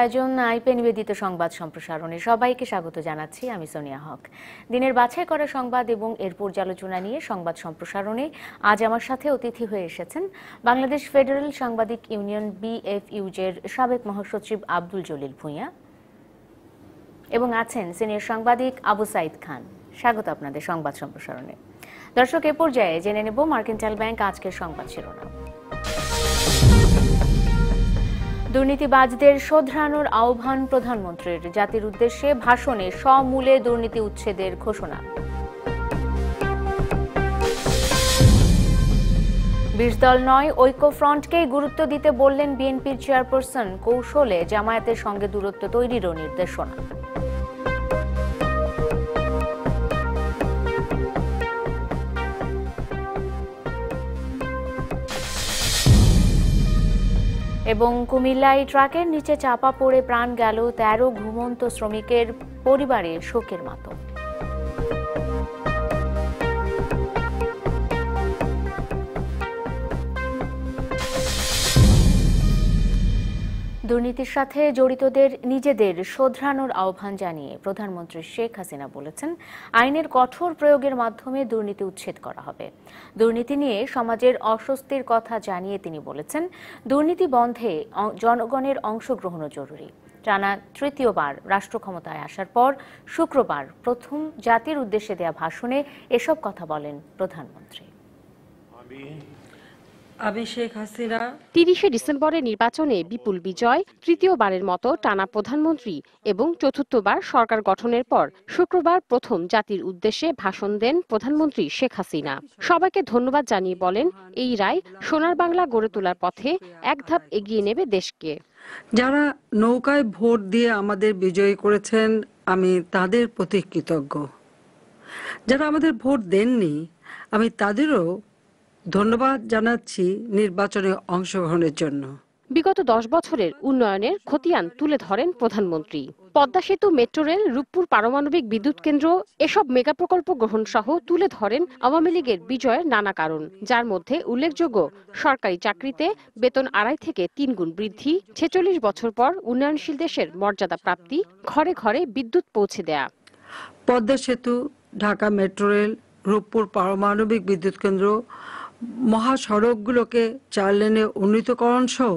আয়োজন আইপে নিবেদিত সংবাদ সম্প্রসারণে সবাইকে স্বাগত জানাচ্ছি আমি সোনিয়া হক দিনের বাছাই করা সংবাদ এবং এর পর্যালোচনা নিয়ে সংবাদ সম্প্রসারণে আজ আমার সাথে অতিথি হয়ে এসেছেন বাংলাদেশ ফেডারেল সাংবাদিক ইউনিয়ন বিএফইউজের সাবেক মহাসচিব আব্দুল জলিল ভূঁইয়া এবং আছেন সিনিয়র সাংবাদিক আবু সাইদ খান স্বাগত আপনাদের সংবাদ সম্প্রসারণে দর্শক এ পর্যায়ে জেনে নেব মার্কেন্টাইল ব্যাংক আজকের সংবাদ শিরোনাম দুর্নীতিবাজদের শোধরানোর আহ্বান প্রধানমন্ত্রীর জাতির উদ্দেশ্যে ভাষণে সমূলে দুর্নীতি উচ্ছেদের ঘোষণা বিশ দল নয় ঐক্যফ্রন্টকেই গুরুত্ব দিতে বললেন বিএনপির চেয়ারপারসন কৌশলে জামায়াতের সঙ্গে দূরত্ব তৈরিরও নির্দেশনা এবং কুমিল্লায় ট্রাকের নিচে চাপা পড়ে প্রাণ গেল তেরো ঘুমন্ত শ্রমিকের পরিবারে শোকের মাতম দুর্নীতির সাথে জড়িতদের নিজেদের শোধরানোর আহ্বান জানিয়ে প্রধানমন্ত্রী শেখ হাসিনা বলেছেন আইনের কঠোর প্রয়োগের মাধ্যমে দুর্নীতি উচ্ছেদ করা হবে দুর্নীতি নিয়ে সমাজের অস্বস্তির কথা জানিয়ে তিনি বলেছেন দুর্নীতি বন্ধে জনগণের অংশগ্রহণ জরুরি টানা তৃতীয়বার রাষ্ট্র ক্ষমতায় আসার পর শুক্রবার প্রথম জাতির উদ্দেশ্যে দেয়া ভাষণে এসব কথা বলেন প্রধানমন্ত্রী তিরিশে ডিসেম্বরের নির্বাচনে বিপুল বিজয় তৃতীয়বারের মতো টানা প্রধানমন্ত্রী এবং চতুর্থবার সরকার গঠনের পর শুক্রবার প্রথম জাতির উদ্দেশ্যে ভাষণ দেন প্রধানমন্ত্রী শেখ হাসিনা সবাইকে ধন্যবাদ জানিয়ে বলেন এই রায় সোনার বাংলা গড়ে তোলার পথে এক ধাপ এগিয়ে নেবে দেশকে যারা নৌকায় ভোট দিয়ে আমাদের বিজয়ী করেছেন আমি তাদের প্রতি কৃতজ্ঞ যারা আমাদের ভোট দেননি আমি তাদেরও ধন্যবাদ জানাচ্ছি নির্বাচনে অংশগ্রহণের জন্য বিগত দশ বছরের উন্নয়নের খতিয়ান তুলে ধরেন প্রধানমন্ত্রী পদ্মা সেতু মেট্রো রেল রূপপুর পারমাণবিক বিদ্যুৎ কেন্দ্র এসব মেগা প্রকল্প গ্রহণ সহ তুলে ধরেন আওয়ামী লীগের বিজয়ের নানা কারণ যার মধ্যে উল্লেখযোগ্য সরকারি চাকরিতে বেতন আড়াই থেকে তিন গুণ বৃদ্ধি ছেচল্লিশ বছর পর উন্নয়নশীল দেশের মর্যাদা প্রাপ্তি ঘরে ঘরে বিদ্যুৎ পৌঁছে দেয়া পদ্মা সেতু ঢাকা মেট্রো রেল রূপপুর পারমাণবিক বিদ্যুৎ কেন্দ্র মহাসড়কগুলোকে চার লেনে উন্নীতকরণ সহ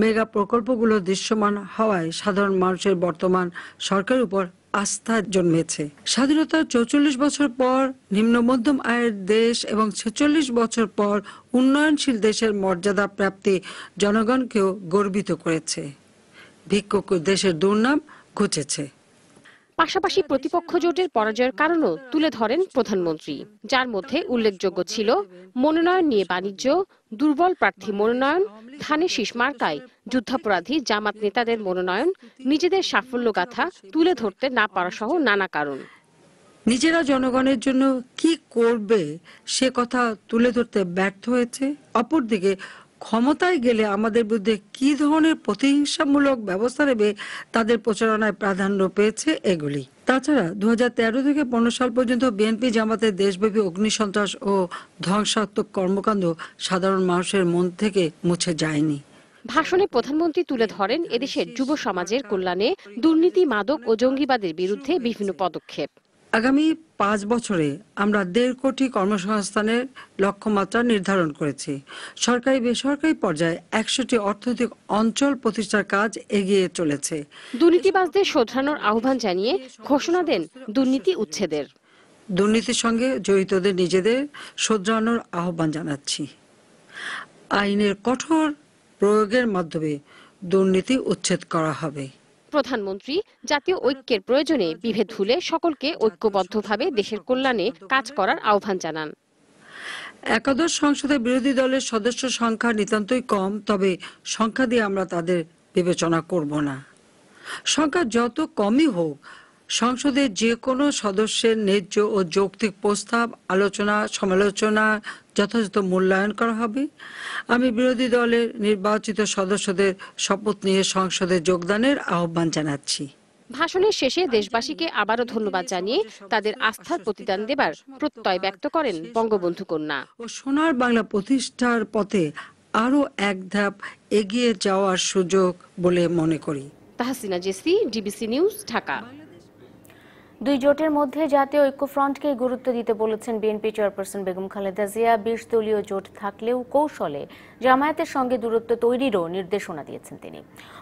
মেগা প্রকল্পগুলো দৃশ্যমান হওয়ায় সাধারণ মানুষের বর্তমান সরকারের উপর আস্থা জন্মেছে স্বাধীনতার চৌচল্লিশ বছর পর নিম্ন মধ্যম আয়ের দেশ এবং ছেচল্লিশ বছর পর উন্নয়নশীল দেশের মর্যাদা প্রাপ্তি জনগণকেও গর্বিত করেছে ভিক্ষ দেশের দুর্নাম ঘুচেছে পাশাপাশি প্রতিপক্ষ জোটের পরাজয়ের কারণও তুলে ধরেন প্রধানমন্ত্রী যার মধ্যে উল্লেখযোগ্য ছিল মনোনয়ন নিয়ে বাণিজ্য দুর্বল প্রার্থী মনোনয়ন ধানে শীষ মার্কায় যুদ্ধাপরাধী জামাত নেতাদের মনোনয়ন নিজেদের সাফল্য গাথা তুলে ধরতে না পারা সহ নানা কারণ নিজেরা জনগণের জন্য কি করবে সে কথা তুলে ধরতে ব্যর্থ হয়েছে অপরদিকে ক্ষমতায় গেলে আমাদের বিরুদ্ধে কি ধরনের প্রতিহিংসামূলক ব্যবস্থা নেবে তাদের প্রচারণায় প্রাধান্য পেয়েছে এগুলি তাছাড়া দু থেকে পনেরো সাল পর্যন্ত বিএনপি জামাতের দেশব্যাপী অগ্নিসন্ত্রাস ও ধ্বংসাত্মক কর্মকাণ্ড সাধারণ মানুষের মন থেকে মুছে যায়নি ভাষণে প্রধানমন্ত্রী তুলে ধরেন এদেশের যুব সমাজের কল্যাণে দুর্নীতি মাদক ও জঙ্গিবাদের বিরুদ্ধে বিভিন্ন পদক্ষেপ আগামী পাঁচ বছরে আমরা দেড় কোটি কর্মসংস্থানের লক্ষ্যমাত্রা নির্ধারণ করেছি সরকারি বেসরকারি পর্যায়ে একশোটি অর্থনৈতিক অঞ্চল প্রতিষ্ঠার কাজ এগিয়ে চলেছে দুর্নীতিবাজদের শোধরানোর আহ্বান জানিয়ে ঘোষণা দেন দুর্নীতি উচ্ছেদের দুর্নীতির সঙ্গে জড়িতদের নিজেদের শোধরানোর আহ্বান জানাচ্ছি আইনের কঠোর প্রয়োগের মাধ্যমে দুর্নীতি উচ্ছেদ করা হবে প্রধানমন্ত্রী জাতীয় ঐক্যের প্রয়োজনে বিভেদ ভুলে সকলকে ঐক্যবদ্ধভাবে দেশের কল্যাণে কাজ করার আহ্বান জানান একাদশ সংসদে বিরোধী দলের সদস্য সংখ্যা নিতান্তই কম তবে সংখ্যা দিয়ে আমরা তাদের বিবেচনা করব না সংখ্যা যত কমই হোক সংসদের যে কোনো সদস্যের ন্যায্য ও যৌক্তিক প্রস্তাব আলোচনা সমালোচনা যথাযথ মূল্যায়ন করা হবে আমি বিরোধী দলের নির্বাচিত সদস্যদের শপথ নিয়ে সংসদে যোগদানের আহ্বান জানাচ্ছি ভাষণের শেষে দেশবাসীকে আবারও ধন্যবাদ জানিয়ে তাদের আস্থার প্রতিদান দেবার প্রত্যয় ব্যক্ত করেন বঙ্গবন্ধু কন্যা ও সোনার বাংলা প্রতিষ্ঠার পথে আরও এক ধাপ এগিয়ে যাওয়ার সুযোগ বলে মনে করি তাহসিনা জেসি ডিবিসি নিউজ ঢাকা দুই জোটের মধ্যে জাতীয় ঐক্যফ্রন্টকে গুরুত্ব দিতে বলেছেন বিএনপি চেয়ারপারসন বেগম খালেদা জিয়া বিশ দলীয় জোট থাকলেও কৌশলে জামায়াতের সঙ্গে দূরত্ব তৈরিরও নির্দেশনা দিয়েছেন তিনি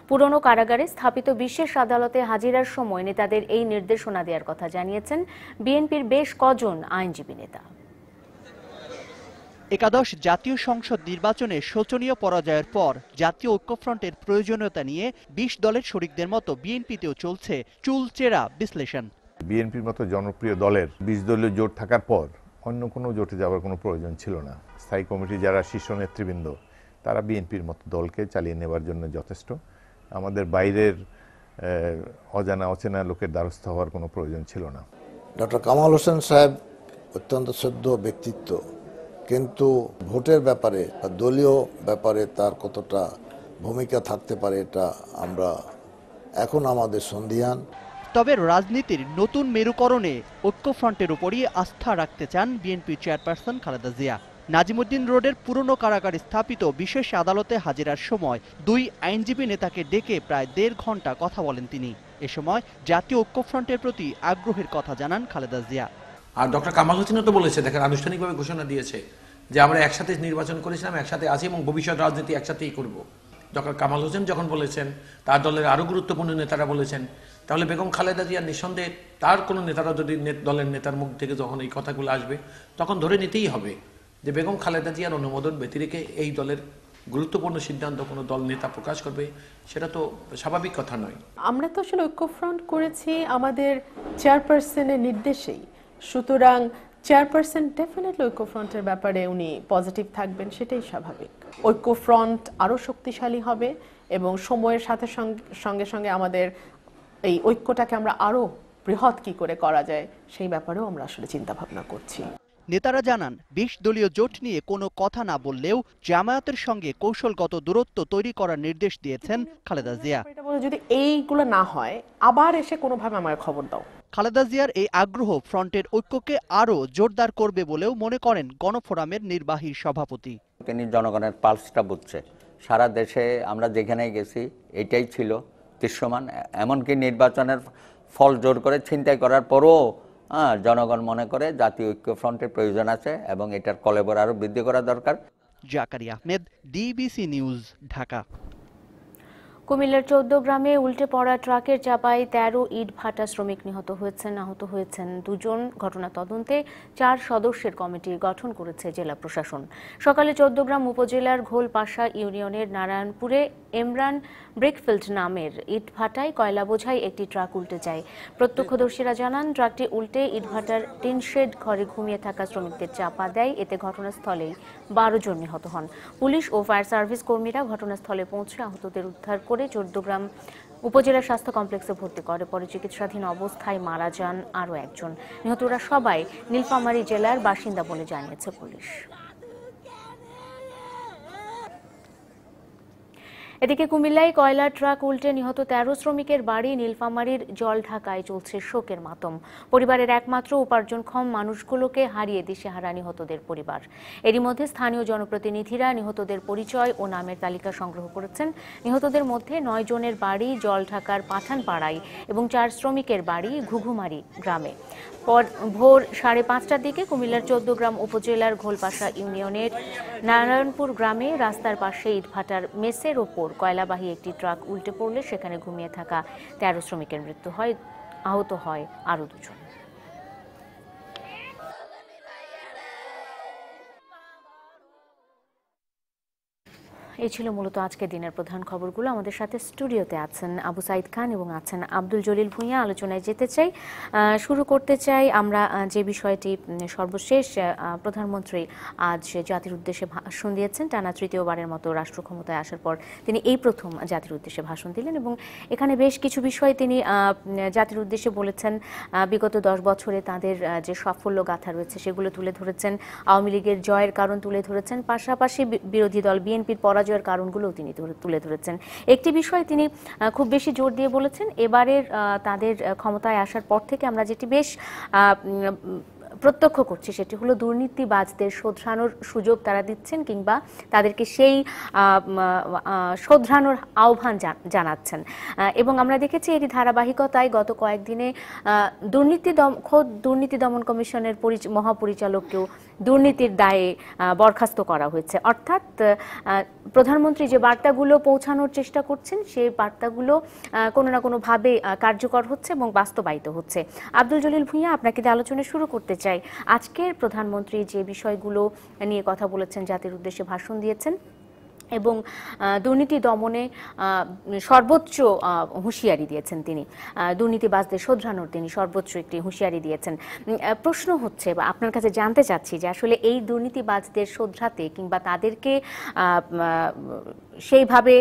পুরনো কারাগারে স্থাপিত বিশেষ আদালতে হাজিরার সময় নেতাদের এই নির্দেশনা দেওয়ার কথা জানিয়েছেন বিএনপির বেশ কজন আইনজীবী নেতা একাদশ জাতীয় সংসদ নির্বাচনে শোচনীয় পরাজয়ের পর জাতীয় ঐক্যফ্রন্টের প্রয়োজনীয়তা নিয়ে বিশ দলের শরিকদের মতো বিএনপিতেও চলছে চুলচেরা বিশ্লেষণ বিএনপির মতো জনপ্রিয় দলের বিশ দলীয় জোট থাকার পর অন্য কোনো জোটে যাওয়ার কোনো প্রয়োজন ছিল না স্থায়ী কমিটি যারা শীর্ষ নেতৃবৃন্দ তারা বিএনপির মতো দলকে চালিয়ে নেবার জন্য যথেষ্ট আমাদের বাইরের অজানা অচেনা লোকের দ্বারস্থ হওয়ার কোনো প্রয়োজন ছিল না ডক্টর কামাল হোসেন সাহেব অত্যন্ত শ্রদ্ধ ব্যক্তিত্ব কিন্তু ভোটের ব্যাপারে বা দলীয় ব্যাপারে তার কতটা ভূমিকা থাকতে পারে এটা আমরা এখন আমাদের সন্ধিহান তবে রাজনীতির নতুন মেরুকরণে ঐক্যফ্রন্টের উপরই আস্থা রাখতে চান বিএনপি চেয়ারপারসন খালেদা জিয়া নাজিমুদ্দিন রোডের পুরনো কারাগার স্থাপিত বিশেষ আদালতে হাজিরার সময় দুই আইনজীবী নেতাকে ডেকে প্রায় দেড় ঘন্টা কথা বলেন তিনি এ সময় জাতীয় ঐক্যফ্রন্টের প্রতি আগ্রহের কথা জানান খালেদা জিয়া আর ডক্টর কামাল হোসেনও তো বলেছে দেখেন আনুষ্ঠানিকভাবে ঘোষণা দিয়েছে যে আমরা একসাথে নির্বাচন করেছিলাম একসাথে আছি এবং ভবিষ্যৎ রাজনীতি একসাথেই করব ডক্টর কামাল হোসেন যখন বলেছেন তার দলের আরও গুরুত্বপূর্ণ নেতারা বলেছেন তাহলে বেগম খালেদা জিয়া নিঃসন্দেহে তার কোনো নেতারা যদি দলের নেতার মুখ থেকে যখন এই কথাগুলো আসবে তখন ধরে নিতেই হবে যে বেগম খালেদা জিয়ার অনুমোদন ব্যতিরেকে এই দলের গুরুত্বপূর্ণ সিদ্ধান্ত কোনো দল নেতা প্রকাশ করবে সেটা তো স্বাভাবিক কথা নয় আমরা তো আসলে ঐক্যফ্রন্ট করেছি আমাদের চেয়ারপারসনের নির্দেশেই সুতরাং চেয়ারপারসন ডেফিনেটলি ঐক্যফ্রন্টের ব্যাপারে উনি পজিটিভ থাকবেন সেটাই স্বাভাবিক ঐক্যফ্রন্ট আরও শক্তিশালী হবে এবং সময়ের সাথে সঙ্গে সঙ্গে আমাদের এই ঐক্যটাকে আমরা আরও বৃহৎ কি করে করা যায় সেই ব্যাপারেও আমরা আসলে চিন্তা ভাবনা করছি নেতারা জানান বিশ দলীয় জোট নিয়ে কোনো কথা না বললেও জামায়াতের সঙ্গে কৌশলগত দূরত্ব তৈরি করার নির্দেশ দিয়েছেন খালেদা জিয়া যদি এইগুলো না হয় আবার এসে কোনোভাবে আমার খবর দাও খালেদা জিয়ার এই আগ্রহ ফ্রন্টের ঐক্যকে আরও জোরদার করবে বলেও মনে করেন গণফোরামের নির্বাহী সভাপতি তিনি জনগণের পালসটা বুঝছে সারা দেশে আমরা যেখানে গেছি এটাই ছিল দৃশ্যমান এমনকি নির্বাচনের ফল জোর করে ছিনতাই করার পরও জনগণ মনে করে জাতীয় ঐক্য ফ্রন্টের প্রয়োজন আছে এবং এটার কলেবর আরও বৃদ্ধি করা দরকার জাকারি আহমেদ ডিবিসি নিউজ ঢাকা কুমিল্লার চৌদ্দ গ্রামে উল্টে পড়া ট্রাকের চাপায় তেরো ইট ভাটা শ্রমিক নিহত হয়েছেন আহত হয়েছেন দুজন ঘটনা তদন্তে চার সদস্যের কমিটি গঠন করেছে জেলা প্রশাসন সকালে চৌদ্দগ্রাম উপজেলার ঘোলপাশা ইউনিয়নের নারায়ণপুরে এমরান ব্রেকফিল্ড নামের ইটভাটায় কয়লা বোঝাই একটি ট্রাক উল্টে যায় প্রত্যক্ষদর্শীরা জানান ট্রাকটি উল্টে ইটভাটার টিনশেড ঘরে ঘুমিয়ে থাকা শ্রমিকদের চাপা দেয় এতে ঘটনাস্থলেই বারো জন নিহত হন পুলিশ ও ফায়ার সার্ভিস কর্মীরা ঘটনাস্থলে পৌঁছে আহতদের উদ্ধার করে চোদ্দগ্রাম উপজেলা স্বাস্থ্য কমপ্লেক্সে ভর্তি করে পরে চিকিৎসাধীন অবস্থায় মারা যান আরও একজন নিহতরা সবাই নীলফামারী জেলার বাসিন্দা বলে জানিয়েছে পুলিশ এদিকে কুমিল্লায় কয়লা ট্রাক উল্টে নিহত তেরো শ্রমিকের বাড়ি নীলফামারীর জল ঢাকায় চলছে শোকের মাতম পরিবারের একমাত্র উপার্জনক্ষম মানুষগুলোকে হারিয়ে দিশেহারা নিহতদের পরিবার এরই মধ্যে স্থানীয় জনপ্রতিনিধিরা নিহতদের পরিচয় ও নামের তালিকা সংগ্রহ করেছেন নিহতদের মধ্যে নয় জনের বাড়ি জল ঢাকার পাঠানপাড়ায় এবং চার শ্রমিকের বাড়ি ঘুঘুমারি গ্রামে ভোর সাড়ে পাঁচটার দিকে কুমিল্লার চৌদ্দগ্রাম উপজেলার ঘোলপাশা ইউনিয়নের নারায়ণপুর গ্রামে রাস্তার পাশে ইটভাটার মেসের ওপর কয়লাবাহী একটি ট্রাক উল্টে পড়লে সেখানে ঘুমিয়ে থাকা তেরো শ্রমিকের মৃত্যু হয় আহত হয় আরও দুজন এই ছিল মূলত আজকে দিনের প্রধান খবরগুলো আমাদের সাথে স্টুডিওতে আছেন আবু সাইদ খান এবং আছেন আব্দুল জলিল ভুঁইয়া আলোচনায় যেতে চাই শুরু করতে চাই আমরা যে বিষয়টি সর্বশেষ প্রধানমন্ত্রী আজ জাতির উদ্দেশ্যে ভাষণ দিয়েছেন টানা তৃতীয়বারের মতো রাষ্ট্র ক্ষমতায় আসার পর তিনি এই প্রথম জাতির উদ্দেশ্যে ভাষণ দিলেন এবং এখানে বেশ কিছু বিষয় তিনি জাতির উদ্দেশ্যে বলেছেন বিগত দশ বছরে তাদের যে সাফল্য গাথা রয়েছে সেগুলো তুলে ধরেছেন আওয়ামী লীগের জয়ের কারণ তুলে ধরেছেন পাশাপাশি বিরোধী দল বিএনপির পরাজয় পরাজয়ের কারণগুলোও তিনি তুলে ধরেছেন একটি বিষয় তিনি খুব বেশি জোর দিয়ে বলেছেন এবারের তাদের ক্ষমতায় আসার পর থেকে আমরা যেটি বেশ প্রত্যক্ষ করছি সেটি হলো দুর্নীতিবাজদের শোধরানোর সুযোগ তারা দিচ্ছেন কিংবা তাদেরকে সেই শোধরানোর আহ্বান জানাচ্ছেন এবং আমরা দেখেছি এটি ধারাবাহিকতায় গত কয়েকদিনে দুর্নীতি দম খোদ দুর্নীতি দমন কমিশনের মহাপরিচালককেও দুর্নীতির দায়ে বরখাস্ত করা হয়েছে অর্থাৎ প্রধানমন্ত্রী যে বার্তাগুলো পৌঁছানোর চেষ্টা করছেন সেই বার্তাগুলো কোনো না কোনোভাবে কার্যকর হচ্ছে এবং বাস্তবায়িত হচ্ছে আব্দুল জলিল ভূঁইয়া আপনাকে দিয়ে আলোচনা শুরু করতে চাই আজকের প্রধানমন্ত্রী যে বিষয়গুলো নিয়ে কথা বলেছেন জাতির উদ্দেশ্যে ভাষণ দিয়েছেন এবং দুর্নীতি দমনে সর্বোচ্চ হুঁশিয়ারি দিয়েছেন তিনি দুর্নীতিবাজদের শোধরানোর তিনি সর্বোচ্চ একটি হুঁশিয়ারি দিয়েছেন প্রশ্ন হচ্ছে বা আপনার কাছে জানতে চাচ্ছি যে আসলে এই দুর্নীতিবাজদের শোধরাতে কিংবা তাদেরকে সেইভাবে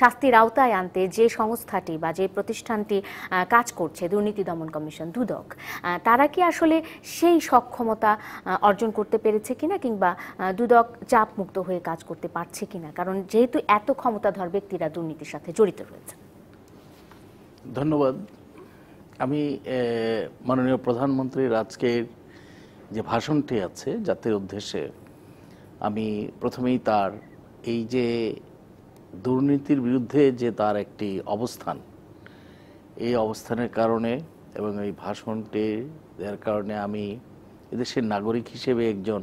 শাস্তির আওতায় আনতে যে সংস্থাটি বা যে প্রতিষ্ঠানটি কাজ করছে দুর্নীতি দমন কমিশন দুদক তারা কি আসলে সেই সক্ষমতা অর্জন করতে পেরেছে কিনা কিংবা দুদক চাপ মুক্ত হয়ে কাজ করতে পারছে কিনা কারণ যেহেতু এত ক্ষমতাধর ব্যক্তিরা দুর্নীতির সাথে জড়িত রয়েছে ধন্যবাদ আমি মাননীয় প্রধানমন্ত্রীর আজকের যে ভাষণটি আছে জাতির উদ্দেশ্যে আমি প্রথমেই তার এই যে দুর্নীতির বিরুদ্ধে যে তার একটি অবস্থান এই অবস্থানের কারণে এবং এই ভাষণটি দেওয়ার কারণে আমি এদেশের নাগরিক হিসেবে একজন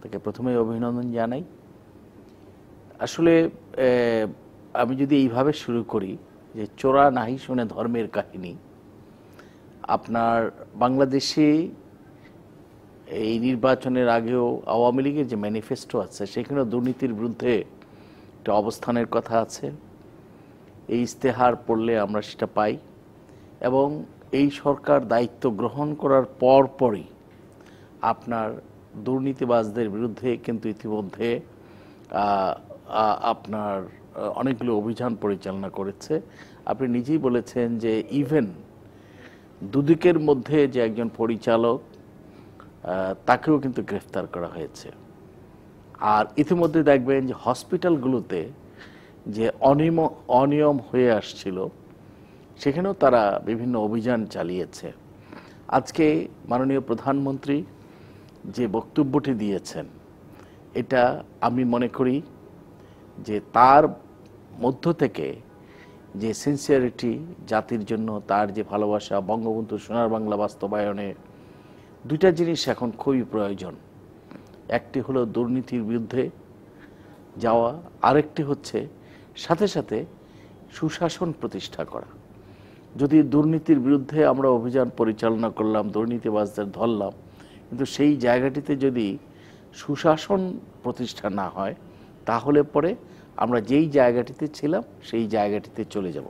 তাকে প্রথমেই অভিনন্দন জানাই আসলে আমি যদি এইভাবে শুরু করি যে চোরা নাহি শুনে ধর্মের কাহিনী আপনার বাংলাদেশে এই নির্বাচনের আগেও আওয়ামী লীগের যে ম্যানিফেস্টো আছে সেখানেও দুর্নীতির বিরুদ্ধে একটা অবস্থানের কথা আছে এই ইস্তেহার পড়লে আমরা সেটা পাই এবং এই সরকার দায়িত্ব গ্রহণ করার পর পরই আপনার দুর্নীতিবাজদের বিরুদ্ধে কিন্তু ইতিমধ্যে আপনার অনেকগুলো অভিযান পরিচালনা করেছে আপনি নিজেই বলেছেন যে ইভেন দুদিকের মধ্যে যে একজন পরিচালক তাকেও কিন্তু গ্রেফতার করা হয়েছে আর ইতিমধ্যে দেখবেন যে হসপিটালগুলোতে যে অনিয়ম অনিয়ম হয়ে আসছিল সেখানেও তারা বিভিন্ন অভিযান চালিয়েছে আজকে মাননীয় প্রধানমন্ত্রী যে বক্তব্যটি দিয়েছেন এটা আমি মনে করি যে তার মধ্য থেকে যে সিনসিয়ারিটি জাতির জন্য তার যে ভালোবাসা বঙ্গবন্ধু সোনার বাংলা বাস্তবায়নে দুইটা জিনিস এখন খুবই প্রয়োজন একটি হলো দুর্নীতির বিরুদ্ধে যাওয়া আরেকটি হচ্ছে সাথে সাথে সুশাসন প্রতিষ্ঠা করা যদি দুর্নীতির বিরুদ্ধে আমরা অভিযান পরিচালনা করলাম দুর্নীতিবাজদের ধরলাম কিন্তু সেই জায়গাটিতে যদি সুশাসন প্রতিষ্ঠা না হয় তাহলে পরে আমরা যেই জায়গাটিতে ছিলাম সেই জায়গাটিতে চলে যাব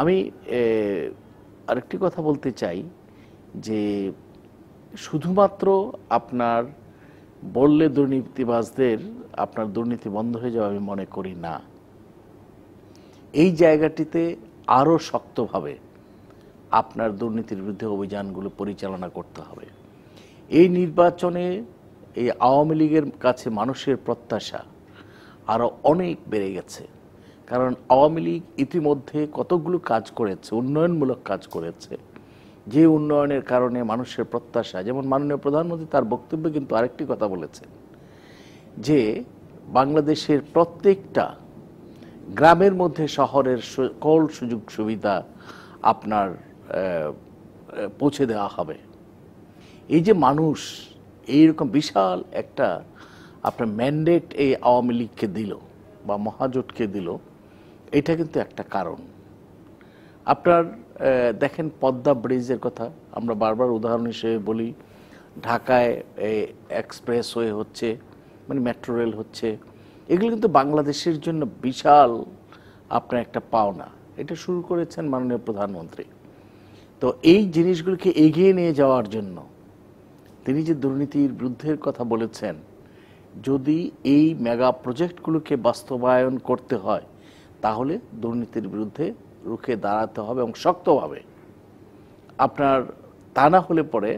আমি আরেকটি কথা বলতে চাই যে শুধুমাত্র আপনার বললে দুর্নীতিবাজদের আপনার দুর্নীতি বন্ধ হয়ে যাবে আমি মনে করি না এই জায়গাটিতে আরও শক্তভাবে আপনার দুর্নীতির বিরুদ্ধে অভিযানগুলো পরিচালনা করতে হবে এই নির্বাচনে এই আওয়ামী লীগের কাছে মানুষের প্রত্যাশা আরও অনেক বেড়ে গেছে কারণ আওয়ামী লীগ ইতিমধ্যে কতগুলো কাজ করেছে উন্নয়নমূলক কাজ করেছে যে উন্নয়নের কারণে মানুষের প্রত্যাশা যেমন মাননীয় প্রধানমন্ত্রী তার বক্তব্যে কিন্তু আরেকটি কথা বলেছেন যে বাংলাদেশের প্রত্যেকটা গ্রামের মধ্যে শহরের সকল সুযোগ সুবিধা আপনার পৌঁছে দেওয়া হবে এই যে মানুষ এইরকম বিশাল একটা আপনার ম্যান্ডেট এই আওয়ামী লীগকে দিল বা মহাজোটকে দিল এটা কিন্তু একটা কারণ আপনার দেখেন পদ্মা ব্রিজের কথা আমরা বারবার উদাহরণ হিসেবে বলি ঢাকায় এক্সপ্রেস ওয়ে হচ্ছে মানে মেট্রো রেল হচ্ছে এগুলো কিন্তু বাংলাদেশের জন্য বিশাল আপনার একটা পাওনা এটা শুরু করেছেন মাননীয় প্রধানমন্ত্রী তো এই জিনিসগুলোকে এগিয়ে নিয়ে যাওয়ার জন্য তিনি যে দুর্নীতির বিরুদ্ধের কথা বলেছেন যদি এই মেগা প্রজেক্টগুলোকে বাস্তবায়ন করতে হয় তাহলে দুর্নীতির বিরুদ্ধে রুখে দাঁড়াতে হবে এবং শক্তভাবে আপনার তা না হলে পরে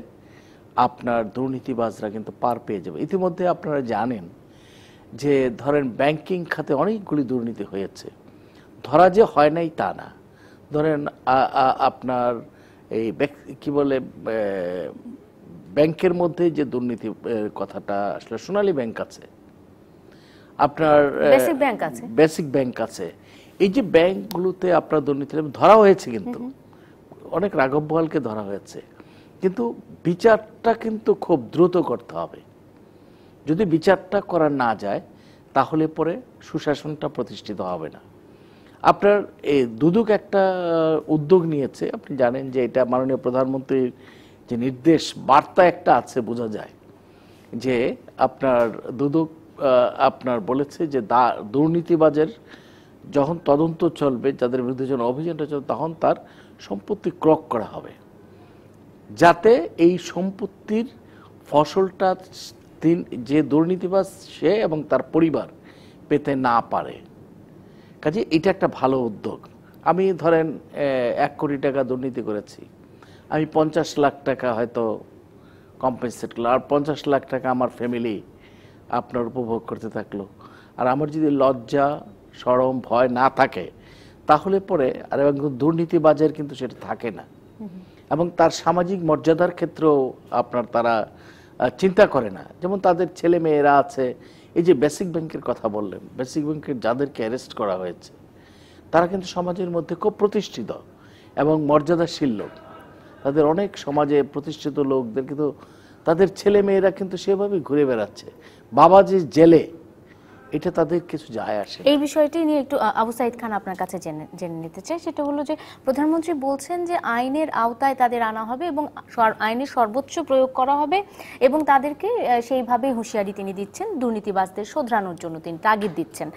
আপনার দুর্নীতিবাজরা কিন্তু পার পেয়ে যাবে ইতিমধ্যে আপনারা জানেন যে ধরেন ব্যাংকিং খাতে অনেকগুলি দুর্নীতি হয়েছে ধরা যে হয় নাই তা না ধরেন আপনার এই কি বলে ব্যাংকের মধ্যে যে দুর্নীতি কথাটা আসলে সোনালী ব্যাংক আছে আপনার বেসিক ব্যাংক আছে এই যে ব্যাংকগুলোতে আপনার দুর্নীতি ধরা হয়েছে কিন্তু অনেক রাঘব বহালকে ধরা হয়েছে কিন্তু বিচারটা কিন্তু খুব দ্রুত করতে হবে যদি বিচারটা করা না যায় তাহলে পরে সুশাসনটা প্রতিষ্ঠিত হবে না আপনার এই দুদুক একটা উদ্যোগ নিয়েছে আপনি জানেন যে এটা মাননীয় প্রধানমন্ত্রীর যে নির্দেশ বার্তা একটা আছে বোঝা যায় যে আপনার দুদক আপনার বলেছে যে দুর্নীতিবাজের যখন তদন্ত চলবে যাদের বিরুদ্ধে যখন অভিযানটা চলবে তখন তার সম্পত্তি ক্রক করা হবে যাতে এই সম্পত্তির ফসলটা তিন যে দুর্নীতিবাজ সে এবং তার পরিবার পেতে না পারে কাজে এটা একটা ভালো উদ্যোগ আমি ধরেন এক কোটি টাকা দুর্নীতি করেছি আমি পঞ্চাশ লাখ টাকা হয়তো কম্পেনসেট করলো আর পঞ্চাশ লাখ টাকা আমার ফ্যামিলি আপনার উপভোগ করতে থাকলো আর আমার যদি লজ্জা সরম ভয় না থাকে তাহলে পরে আর এবং দুর্নীতিবাজের কিন্তু সেটা থাকে না এবং তার সামাজিক মর্যাদার ক্ষেত্রেও আপনার তারা চিন্তা করে না যেমন তাদের ছেলে মেয়েরা আছে এই যে বেসিক ব্যাংকের কথা বললেন বেসিক ব্যাংকের যাদেরকে অ্যারেস্ট করা হয়েছে তারা কিন্তু সমাজের মধ্যে খুব প্রতিষ্ঠিত এবং মর্যাদাশীল লোক তাদের অনেক সমাজে প্রতিষ্ঠিত লোকদের কিন্তু তাদের ছেলে মেয়েরা কিন্তু সেভাবে ঘুরে বেড়াচ্ছে বাবা যে জেলে এটা তাদের কিছু যায় আসে এই বিষয়টি নিয়ে একটু আবু সাইদ খান আপনার কাছে জেনে জেনে নিতে চাই সেটা হলো যে প্রধানমন্ত্রী বলছেন যে আইনের আওতায় তাদের আনা হবে এবং আইনের সর্বোচ্চ প্রয়োগ করা হবে এবং তাদেরকে সেইভাবে হুঁশিয়ারি তিনি দিচ্ছেন দুর্নীতিবাজদের শোধরানোর জন্য তিনি তাগিদ দিচ্ছেন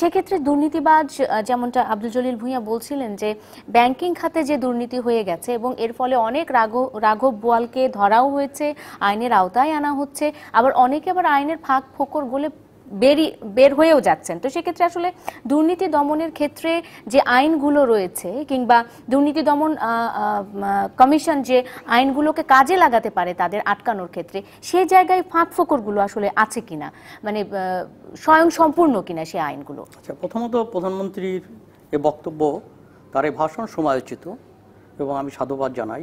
সেক্ষেত্রে দুর্নীতিবাজ যেমনটা আব্দুল জলিল ভূঁইয়া বলছিলেন যে ব্যাংকিং খাতে যে দুর্নীতি হয়ে গেছে এবং এর ফলে অনেক রাঘ রাঘব বোয়ালকে ধরাও হয়েছে আইনের আওতায় আনা হচ্ছে আবার অনেকে আবার আইনের ফাঁক ফোকর গোলে বের হয়েও যাচ্ছেন তো সেক্ষেত্রে আসলে দুর্নীতি দমনের ক্ষেত্রে যে আইনগুলো রয়েছে কিংবা দুর্নীতি দমন কমিশন যে আইনগুলোকে কাজে লাগাতে পারে তাদের আটকানোর ক্ষেত্রে সেই জায়গায় ফাঁক ফোকরগুলো আসলে আছে কিনা মানে স্বয়ং সম্পূর্ণ কিনা সেই আইনগুলো আচ্ছা প্রথমত প্রধানমন্ত্রীর এ বক্তব্য তার এই ভাষণ সমালোচিত এবং আমি সাধুবাদ জানাই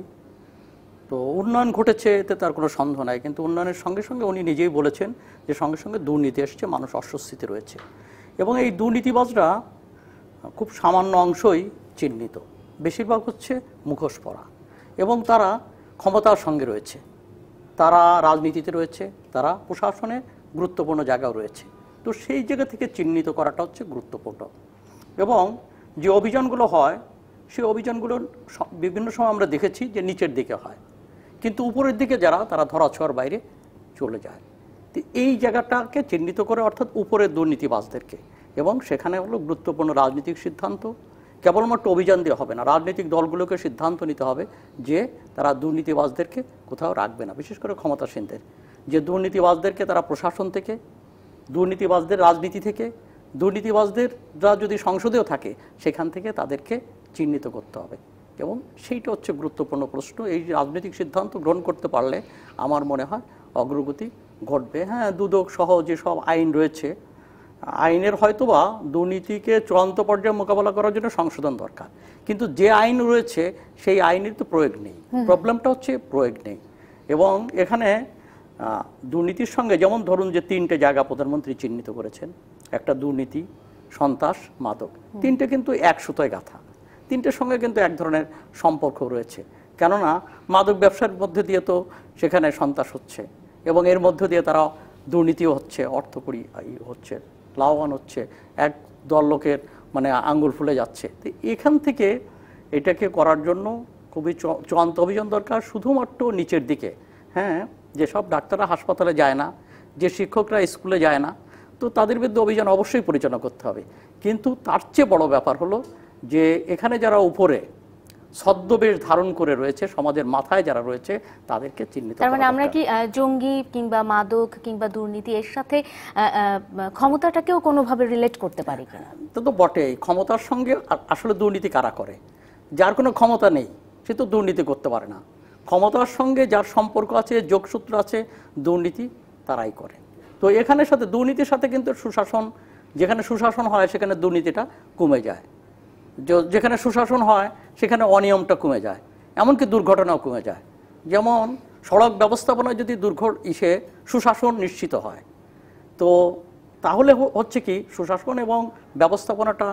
তো উন্নয়ন ঘটেছে এতে তার কোনো সন্দেহ নাই কিন্তু উন্নয়নের সঙ্গে সঙ্গে উনি নিজেই বলেছেন যে সঙ্গে সঙ্গে দুর্নীতি এসছে মানুষ অস্বস্তিতে রয়েছে এবং এই দুর্নীতিবাজরা খুব সামান্য অংশই চিহ্নিত বেশিরভাগ হচ্ছে মুখোশ পরা এবং তারা ক্ষমতার সঙ্গে রয়েছে তারা রাজনীতিতে রয়েছে তারা প্রশাসনে গুরুত্বপূর্ণ জায়গাও রয়েছে তো সেই জায়গা থেকে চিহ্নিত করাটা হচ্ছে গুরুত্বপূর্ণ এবং যে অভিযানগুলো হয় সেই অভিযানগুলো বিভিন্ন সময় আমরা দেখেছি যে নিচের দিকে হয় কিন্তু উপরের দিকে যারা তারা ছোঁয়ার বাইরে চলে যায় তো এই জায়গাটাকে চিহ্নিত করে অর্থাৎ উপরের দুর্নীতিবাজদেরকে এবং সেখানে হলো গুরুত্বপূর্ণ রাজনৈতিক সিদ্ধান্ত কেবলমাত্র অভিযান দিয়ে হবে না রাজনৈতিক দলগুলোকে সিদ্ধান্ত নিতে হবে যে তারা দুর্নীতিবাজদেরকে কোথাও রাখবে না বিশেষ করে ক্ষমতাসীনদের যে দুর্নীতিবাজদেরকে তারা প্রশাসন থেকে দুর্নীতিবাজদের রাজনীতি থেকে দুর্নীতিবাজদের যদি সংসদেও থাকে সেখান থেকে তাদেরকে চিহ্নিত করতে হবে এবং সেইটা হচ্ছে গুরুত্বপূর্ণ প্রশ্ন এই রাজনৈতিক সিদ্ধান্ত গ্রহণ করতে পারলে আমার মনে হয় অগ্রগতি ঘটবে হ্যাঁ দুদক সহ যেসব আইন রয়েছে আইনের হয়তোবা দুর্নীতিকে চূড়ান্ত পর্যায়ে মোকাবেলা করার জন্য সংশোধন দরকার কিন্তু যে আইন রয়েছে সেই আইনের তো প্রয়োগ নেই প্রবলেমটা হচ্ছে প্রয়োগ নেই এবং এখানে দুর্নীতির সঙ্গে যেমন ধরুন যে তিনটে জায়গা প্রধানমন্ত্রী চিহ্নিত করেছেন একটা দুর্নীতি সন্ত্রাস মাদক তিনটে কিন্তু এক সুতোয় গাথা তিনটের সঙ্গে কিন্তু এক ধরনের সম্পর্ক রয়েছে কেননা মাদক ব্যবসার মধ্যে দিয়ে তো সেখানে সন্ত্রাস হচ্ছে এবং এর মধ্য দিয়ে তারা দুর্নীতিও হচ্ছে অর্থকরী হচ্ছে লাভবান হচ্ছে এক দল লোকের মানে আঙ্গুল ফুলে যাচ্ছে তো এখান থেকে এটাকে করার জন্য খুবই চূড়ান্ত অভিযান দরকার শুধুমাত্র নিচের দিকে হ্যাঁ যেসব ডাক্তাররা হাসপাতালে যায় না যে শিক্ষকরা স্কুলে যায় না তো তাদের বিরুদ্ধে অভিযান অবশ্যই পরিচালনা করতে হবে কিন্তু তার চেয়ে বড় ব্যাপার হলো যে এখানে যারা উপরে ছদ্মবেশ ধারণ করে রয়েছে সমাজের মাথায় যারা রয়েছে তাদেরকে চিহ্নিত তার মানে আমরা কি জঙ্গি কিংবা মাদক কিংবা দুর্নীতি এর সাথে ক্ষমতাটাকেও কোনোভাবে রিলেট করতে পারি কিনা তো তো বটেই ক্ষমতার সঙ্গে আসলে দুর্নীতি কারা করে যার কোনো ক্ষমতা নেই সে তো দুর্নীতি করতে পারে না ক্ষমতার সঙ্গে যার সম্পর্ক আছে যোগসূত্র আছে দুর্নীতি তারাই করে তো এখানের সাথে দুর্নীতির সাথে কিন্তু সুশাসন যেখানে সুশাসন হয় সেখানে দুর্নীতিটা কমে যায় যেখানে সুশাসন হয় সেখানে অনিয়মটা কমে যায় এমনকি দুর্ঘটনাও কমে যায় যেমন সড়ক ব্যবস্থাপনায় যদি দুর্ঘ ইসে সুশাসন নিশ্চিত হয় তো তাহলে হচ্ছে কি সুশাসন এবং ব্যবস্থাপনাটা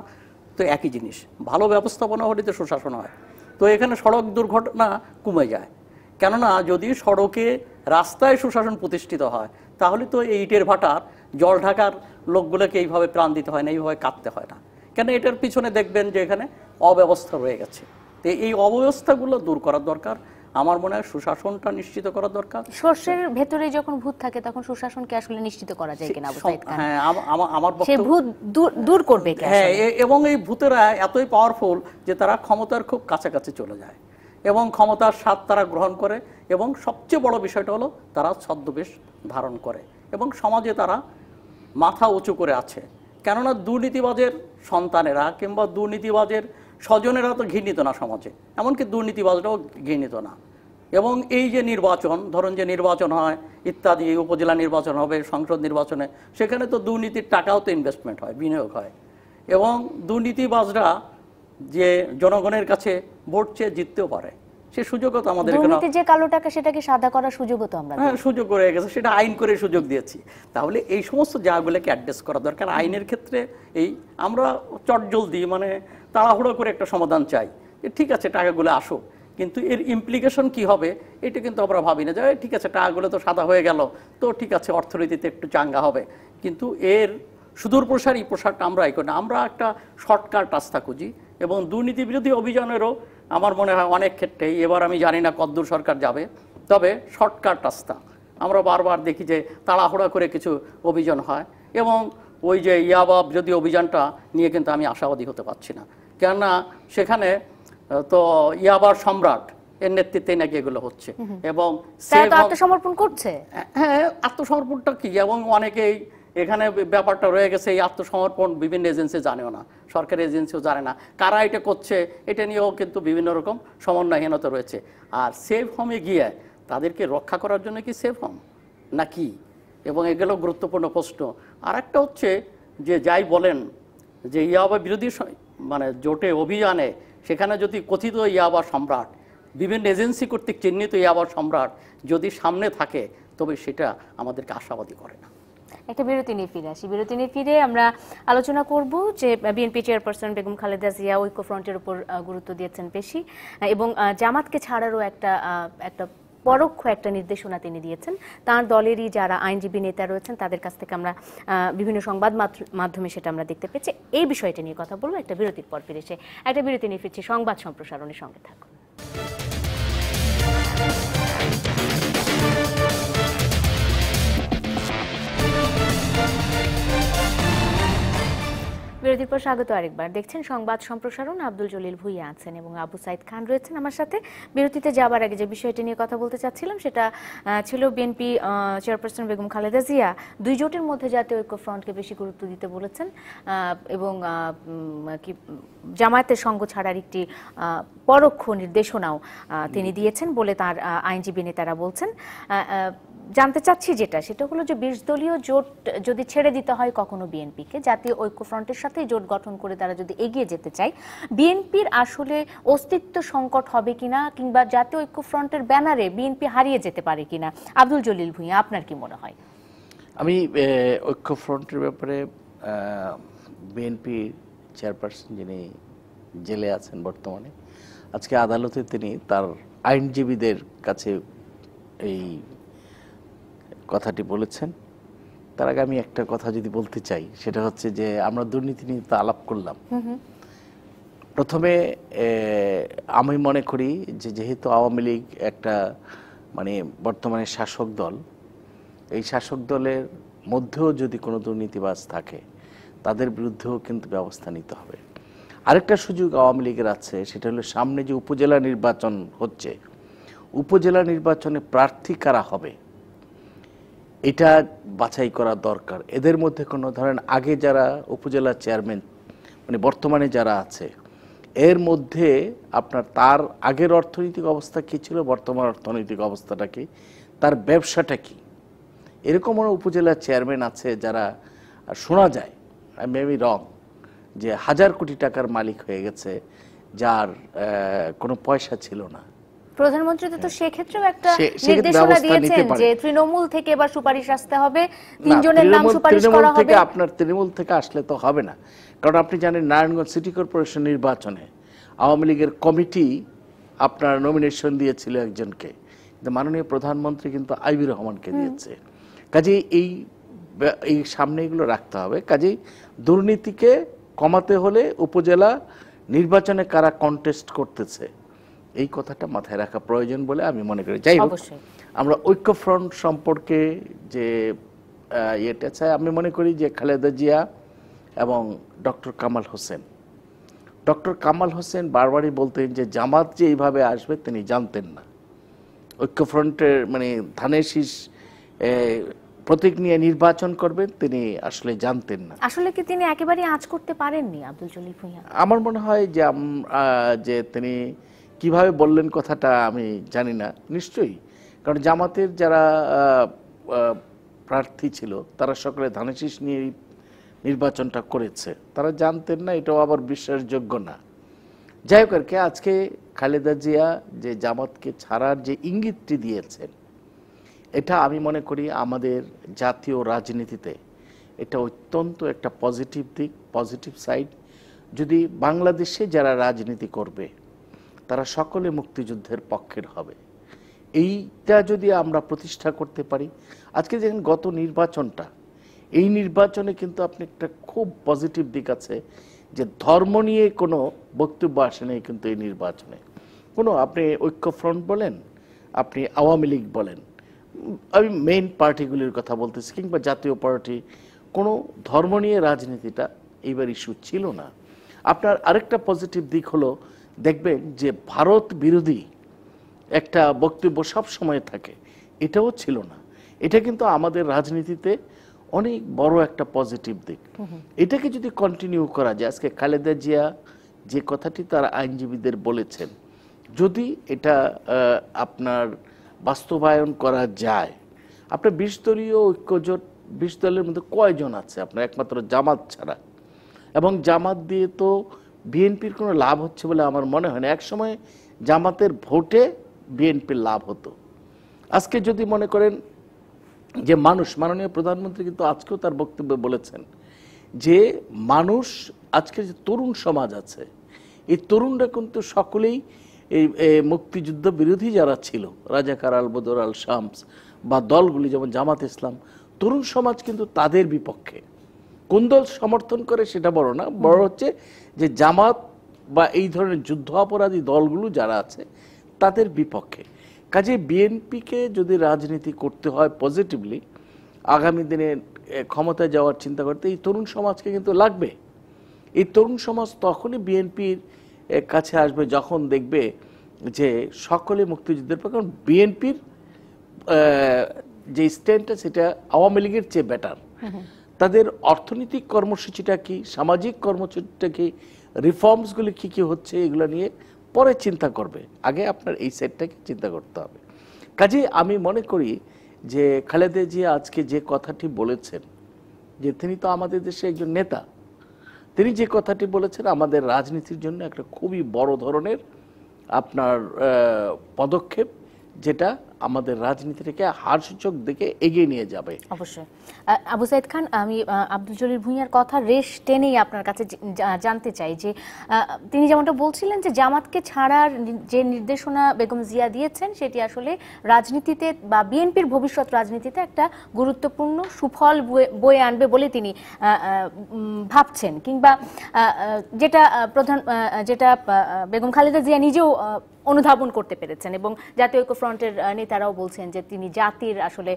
তো একই জিনিস ভালো ব্যবস্থাপনা হলে তো সুশাসন হয় তো এখানে সড়ক দুর্ঘটনা কমে যায় কেননা যদি সড়কে রাস্তায় সুশাসন প্রতিষ্ঠিত হয় তাহলে তো এই ইটের ভাটার জল ঢাকার লোকগুলোকে এইভাবে প্রাণ দিতে হয় না এইভাবে কাঁদতে হয় না কেন এটার পিছনে দেখবেন যে এখানে অব্যবস্থা রয়ে গেছে তো এই অব্যবস্থাগুলো দূর করার দরকার আমার মনে হয় সুশাসনটা নিশ্চিত করা দরকার শস্যের ভেতরে যখন ভূত থাকে তখন সুশাসনকে আসলে নিশ্চিত করা যায় কিনা হ্যাঁ আমার সেই ভূত দূর করবে হ্যাঁ এবং এই ভূতেরা এতই পাওয়ারফুল যে তারা ক্ষমতার খুব কাছাকাছি চলে যায় এবং ক্ষমতার স্বাদ তারা গ্রহণ করে এবং সবচেয়ে বড় বিষয়টা হলো তারা ছদ্মবেশ ধারণ করে এবং সমাজে তারা মাথা উঁচু করে আছে কেননা দুর্নীতিবাজের সন্তানেরা কিংবা দুর্নীতিবাজের স্বজনেরা তো ঘৃণিত না সমাজে এমনকি দুর্নীতিবাজরাও ঘৃণিত না এবং এই যে নির্বাচন ধরুন যে নির্বাচন হয় ইত্যাদি উপজেলা নির্বাচন হবে সংসদ নির্বাচনে সেখানে তো দুর্নীতির টাকাও তো ইনভেস্টমেন্ট হয় বিনিয়োগ হয় এবং দুর্নীতিবাজরা যে জনগণের কাছে ভোট চেয়ে জিততেও পারে সে সুযোগও তো আমাদের দুর্নীতি যে কালো টাকা সেটাকে সাদা করার সুযোগও তো আমরা হ্যাঁ সুযোগ রয়ে গেছে সেটা আইন করে সুযোগ দিয়েছি তাহলে এই সমস্ত জায়গাগুলোকে অ্যাড্রেস করা দরকার আইনের ক্ষেত্রে এই আমরা চটজলদি মানে তাড়াহুড়ো করে একটা সমাধান চাই ঠিক আছে টাকাগুলো আসুক কিন্তু এর ইমপ্লিকেশন কি হবে এটা কিন্তু আমরা ভাবি না যে ঠিক আছে টাকাগুলো তো সাদা হয়ে গেল তো ঠিক আছে অর্থনীতিতে একটু চাঙ্গা হবে কিন্তু এর সুদূর প্রসার প্রসারী প্রসারটা আমরা এই এখন আমরা একটা শর্টকাট রাস্তা খুঁজি এবং দুর্নীতি বিরোধী অভিযানেরও আমার মনে হয় অনেক ক্ষেত্রেই এবার আমি জানি না কদ্দূর সরকার যাবে তবে শর্টকাট রাস্তা আমরা বারবার দেখি যে তাড়াহুড়া করে কিছু অভিযান হয় এবং ওই যে ইয়াবাব যদি অভিযানটা নিয়ে কিন্তু আমি আশাবাদী হতে পারছি না কেননা সেখানে তো ইয়াবার সম্রাট এর নেতৃত্বে নাকি এগুলো হচ্ছে এবং আত্মসমর্পণ করছে হ্যাঁ, হ্যাঁ আত্মসমর্পণটা কি এবং অনেকেই এখানে ব্যাপারটা রয়ে গেছে এই আত্মসমর্পণ বিভিন্ন এজেন্সি জানেও না সরকারি এজেন্সিও জানে না কারা এটা করছে এটা নিয়েও কিন্তু বিভিন্ন রকম সমন্বয়হীনতা রয়েছে আর সেফ হোমে গিয়ে তাদেরকে রক্ষা করার জন্য কি সেফ হোম নাকি এবং এগুলো গুরুত্বপূর্ণ প্রশ্ন আর একটা হচ্ছে যে যাই বলেন যে ইয়াবা বিরোধী মানে জোটে অভিযানে সেখানে যদি কথিত ইয়াবা সম্রাট বিভিন্ন এজেন্সি কর্তৃক চিহ্নিত ইয়াবা সম্রাট যদি সামনে থাকে তবে সেটা আমাদেরকে আশাবাদী করে না একটা বিরতি নিয়ে ফিরে আসি বিরতি নিয়ে ফিরে আমরা আলোচনা করব যে বিএনপি চেয়ারপারসন বেগম খালেদা জিয়া ঐক্যফ্রন্টের উপর গুরুত্ব দিয়েছেন বেশি এবং জামাতকে ছাড়ারও একটা একটা পরোক্ষ একটা নির্দেশনা তিনি দিয়েছেন তার দলেরই যারা আইনজীবী নেতা রয়েছেন তাদের কাছ থেকে আমরা বিভিন্ন সংবাদ মাধ্যমে সেটা আমরা দেখতে পেয়েছি এই বিষয়টা নিয়ে কথা বলবো একটা বিরতির পর ফিরেছে এসে একটা বিরতি নিয়ে ফিরছি সংবাদ সম্প্রসারণের সঙ্গে থাকুন বিরতির পর স্বাগত আরেকবার দেখছেন সংবাদ সম্প্রসারণ আব্দুল জলিল ভুইয়া আছেন এবং আবু সাইদ খান রয়েছেন আমার সাথে বিরতিতে যাবার আগে যে বিষয়টি নিয়ে কথা বলতে চাচ্ছিলাম সেটা ছিল বিএনপি চেয়ারপারসন বেগম খালেদা জিয়া দুই জোটের মধ্যে জাতীয় ঐক্য ফ্রন্টকে বেশি গুরুত্ব দিতে বলেছেন এবং কি জামায়াতের সঙ্গ ছাড়ার একটি পরোক্ষ নির্দেশনাও তিনি দিয়েছেন বলে তার আইনজীবী নেতারা বলছেন জানতে চাচ্ছি যেটা সেটা হলো যে বিশ দলীয় জোট যদি ছেড়ে দিতে হয় কখনো বিএনপিকে জাতীয় ঐক্যফ্রন্টের সাথে জোট গঠন করে তারা যদি এগিয়ে যেতে চায় বিএনপির আসলে অস্তিত্ব সংকট হবে কিনা কিংবা জাতীয় ঐক্যফ্রন্টের ব্যানারে বিএনপি হারিয়ে যেতে পারে কিনা আব্দুল জলিল ভুঁইয়া আপনার কি মনে হয় আমি ঐক্যফ্রন্টের ব্যাপারে বিএনপির চেয়ারপারসন যিনি জেলে আছেন বর্তমানে আজকে আদালতে তিনি তার আইনজীবীদের কাছে এই কথাটি বলেছেন তার আগে আমি একটা কথা যদি বলতে চাই সেটা হচ্ছে যে আমরা দুর্নীতি নিয়ে তো আলাপ করলাম প্রথমে আমি মনে করি যে যেহেতু আওয়ামী লীগ একটা মানে বর্তমানে শাসক দল এই শাসক দলের মধ্যেও যদি কোনো দুর্নীতিবাজ থাকে তাদের বিরুদ্ধেও কিন্তু ব্যবস্থা নিতে হবে আরেকটা সুযোগ আওয়ামী লীগের আছে সেটা হলো সামনে যে উপজেলা নির্বাচন হচ্ছে উপজেলা নির্বাচনে প্রার্থী কারা হবে এটা বাছাই করা দরকার এদের মধ্যে কোনো ধরেন আগে যারা উপজেলা চেয়ারম্যান মানে বর্তমানে যারা আছে এর মধ্যে আপনার তার আগের অর্থনৈতিক অবস্থা কী ছিল বর্তমান অর্থনৈতিক অবস্থাটা কি তার ব্যবসাটা কি এরকম উপজেলা চেয়ারম্যান আছে যারা শোনা যায় মেবি রং যে হাজার কোটি টাকার মালিক হয়ে গেছে যার কোনো পয়সা ছিল না প্রধানমন্ত্রী তো হ্যাঁ। সেক্ষেত্রেও একটা নির্দেশনা দিয়েছেন যে তৃণমূল থেকে এবার সুপারিশ আসতে হবে তিনজনের নাম সুপারিশ করা হবে থেকে আপনার তৃণমূল থেকে আসলে তো হবে না কারণ আপনি জানেন নারায়ণগঞ্জ সিটি কর্পোরেশন নির্বাচনে আওয়ামী লীগের কমিটি আপনার নমিনেশন দিয়েছিল একজনকে কিন্তু মাননীয় প্রধানমন্ত্রী কিন্তু আইবির রহমানকে দিয়েছে কাজে এই এই সামনে এগুলো রাখতে হবে কাজেই দুর্নীতিকে কমাতে হলে উপজেলা নির্বাচনে কারা কন্টেস্ট করতেছে এই কথাটা মাথায় রাখা প্রয়োজন বলে আমি মনে করি যাই হোক আমরা ঐক্যফ্রন্ট সম্পর্কে যে ইয়েটা চাই আমি মনে করি যে খালেদা জিয়া এবং ডক্টর কামাল হোসেন ডক্টর কামাল হোসেন বারবারই বলতেন যে জামাত যে এইভাবে আসবে তিনি জানতেন না ঐক্যফ্রন্টের মানে ধানের শীষ প্রতীক নিয়ে নির্বাচন করবেন তিনি আসলে জানতেন না আসলে কি তিনি একেবারে আজ করতে পারেননি আব্দুল জলিল ভুঁইয়া আমার মনে হয় যে যে তিনি কিভাবে বললেন কথাটা আমি জানি না নিশ্চয়ই কারণ জামাতের যারা প্রার্থী ছিল তারা সকলে ধানেশিস নিয়ে নির্বাচনটা করেছে তারা জানতেন না এটাও আবার বিশ্বাসযোগ্য না যাই হোক আর কি আজকে খালেদা জিয়া যে জামাতকে ছাড়ার যে ইঙ্গিতটি দিয়েছেন এটা আমি মনে করি আমাদের জাতীয় রাজনীতিতে এটা অত্যন্ত একটা পজিটিভ দিক পজিটিভ সাইড যদি বাংলাদেশে যারা রাজনীতি করবে তারা সকলে মুক্তিযুদ্ধের পক্ষের হবে এইটা যদি আমরা প্রতিষ্ঠা করতে পারি আজকে দেখেন গত নির্বাচনটা এই নির্বাচনে কিন্তু আপনি একটা খুব পজিটিভ দিক আছে যে ধর্ম নিয়ে কোনো বক্তব্য আসে নেই কিন্তু এই নির্বাচনে কোনো আপনি ঐক্যফ্রন্ট বলেন আপনি আওয়ামী লীগ বলেন আমি মেইন পার্টিগুলির কথা বলতেছি কিংবা জাতীয় পার্টি কোনো ধর্ম নিয়ে রাজনীতিটা এইবার ইস্যু ছিল না আপনার আরেকটা পজিটিভ দিক হলো দেখবেন যে ভারত বিরোধী একটা বক্তব্য সব সময় থাকে এটাও ছিল না এটা কিন্তু আমাদের রাজনীতিতে অনেক বড় একটা পজিটিভ দিক এটাকে যদি কন্টিনিউ করা যায় আজকে খালেদা জিয়া যে কথাটি তার আইনজীবীদের বলেছেন যদি এটা আপনার বাস্তবায়ন করা যায় আপনার বিশ দলীয় ঐক্যজোট বিশ দলের মধ্যে কয়জন আছে আপনার একমাত্র জামাত ছাড়া এবং জামাত দিয়ে তো বিএনপির কোনো লাভ হচ্ছে বলে আমার মনে হয় না একসময় জামাতের ভোটে বিএনপির লাভ হতো আজকে যদি মনে করেন যে মানুষ মাননীয় প্রধানমন্ত্রী কিন্তু আজকেও তার বক্তব্যে বলেছেন যে মানুষ আজকে যে তরুণ সমাজ আছে এই তরুণরা কিন্তু সকলেই এই মুক্তিযুদ্ধ বিরোধী যারা ছিল রাজাকার আল বদর আল শামস বা দলগুলি যেমন জামাত ইসলাম তরুণ সমাজ কিন্তু তাদের বিপক্ষে কোন দল সমর্থন করে সেটা বড় না বড় হচ্ছে যে জামাত বা এই ধরনের যুদ্ধ অপরাধী দলগুলো যারা আছে তাদের বিপক্ষে কাজে বিএনপিকে যদি রাজনীতি করতে হয় পজিটিভলি আগামী দিনে ক্ষমতায় যাওয়ার চিন্তা করতে এই তরুণ সমাজকে কিন্তু লাগবে এই তরুণ সমাজ তখনই বিএনপির কাছে আসবে যখন দেখবে যে সকলে মুক্তিযুদ্ধের পর কারণ বিএনপির যে স্ট্যান্ডটা সেটা আওয়ামী লীগের চেয়ে বেটার তাদের অর্থনৈতিক কর্মসূচিটা কি সামাজিক কর্মসূচিটা কি রিফর্মসগুলি কী কী হচ্ছে এগুলো নিয়ে পরে চিন্তা করবে আগে আপনার এই সেটটাকে চিন্তা করতে হবে কাজে আমি মনে করি যে খালেদা জিয়া আজকে যে কথাটি বলেছেন যে তিনি তো আমাদের দেশে একজন নেতা তিনি যে কথাটি বলেছেন আমাদের রাজনীতির জন্য একটা খুবই বড় ধরনের আপনার পদক্ষেপ যেটা আমাদের রাজনীতিটাকে সূচক দিকে এগিয়ে নিয়ে যাবে অবশ্যই আবু সাইদ খান আমি আব্দুল জলিল ভুঁইয়ার কথা রেশ টেনেই আপনার কাছে জানতে চাই যে তিনি যেমনটা বলছিলেন যে জামাতকে ছাড়ার যে নির্দেশনা বেগম জিয়া দিয়েছেন সেটি আসলে রাজনীতিতে বা বিএনপির ভবিষ্যৎ রাজনীতিতে একটা গুরুত্বপূর্ণ সুফল বয়ে আনবে বলে তিনি ভাবছেন কিংবা যেটা প্রধান যেটা বেগম খালেদা জিয়া নিজেও অনুধাবন করতে পেরেছেন এবং জাতীয় ঐক্য ফ্রন্টের নেতৃত্ব নেতারাও বলছেন যে তিনি জাতির আসলে